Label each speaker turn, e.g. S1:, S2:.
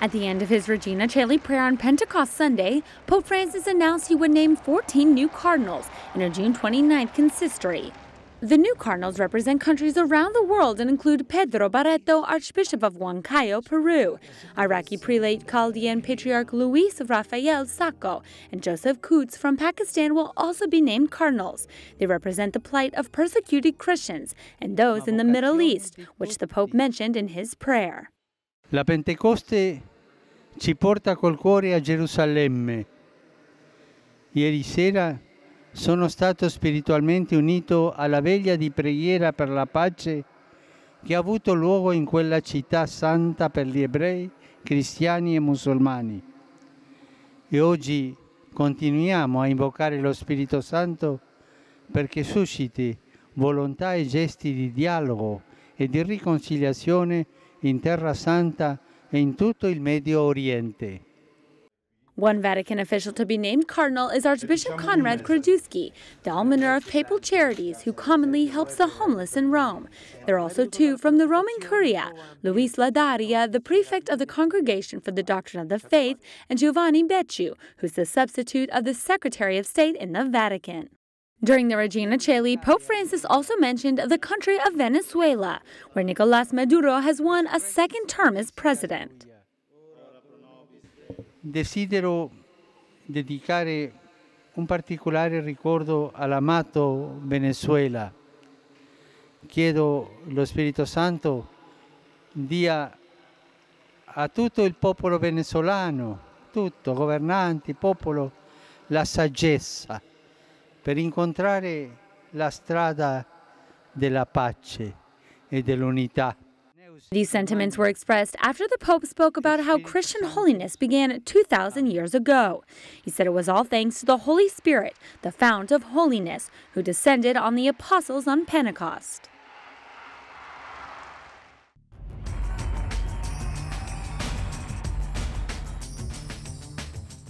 S1: At the end of his Regina Caeli prayer on Pentecost Sunday, Pope Francis announced he would name 14 new cardinals in a June 29th consistory. The new cardinals represent countries around the world and include Pedro Barreto, Archbishop of Huancayo, Peru, Iraqi prelate Chaldean Patriarch Luis Rafael Sacco, and Joseph Kutz from Pakistan will also be named cardinals. They represent the plight of persecuted Christians and those in the Middle East, which the Pope mentioned in his prayer.
S2: La Pentecoste ci porta col cuore a Gerusalemme. Ieri sera sono stato spiritualmente unito alla veglia di preghiera per la pace che ha avuto luogo in quella città santa per gli ebrei, cristiani e musulmani. E oggi continuiamo a invocare lo Spirito Santo perché susciti volontà e gesti di dialogo e di riconciliazione in Terra Santa e in tutto il Medio Oriente.
S1: One Vatican official to be named cardinal is Archbishop Konrad Krajewski, the almoner of Papal Charities, who commonly helps the homeless in Rome. There are also two from the Roman Curia, Luis Ladaria, the prefect of the Congregation for the Doctrine of the Faith, and Giovanni Becciu, who's the substitute of the Secretary of State in the Vatican. During the Regina Cheli, Pope Francis also mentioned the country of Venezuela, where Nicolas Maduro has won a second term as president.
S2: Desidero dedicare un particolare ricordo all'amato Venezuela. Chiedo lo Spirito Santo dia a tutto il popolo venezuelano, tutto, governanti, popolo, la saggezza. per incontrare la strada della pace e dell'unità. These sentiments were
S1: expressed after the Pope spoke about how Christian holiness began 2,000 years ago. He said it was all thanks to the Holy Spirit, the fount of holiness, who descended on the apostles on Pentecost.